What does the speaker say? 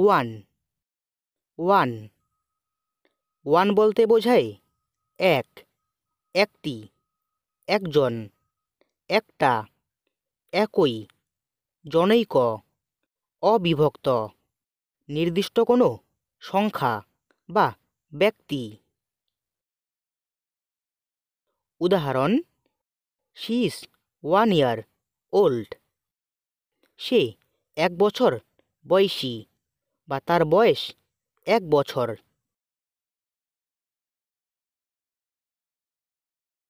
one one one বলতে বোঝায় এক একটি একজন একটা একই জনৈক অবিভক্ত নির্দিষ্ট কোনো সংখ্যা বা ব্যক্তি উদাহরণ she is one year old সে এক বছর বয়সী বা তার বয়স এক বছর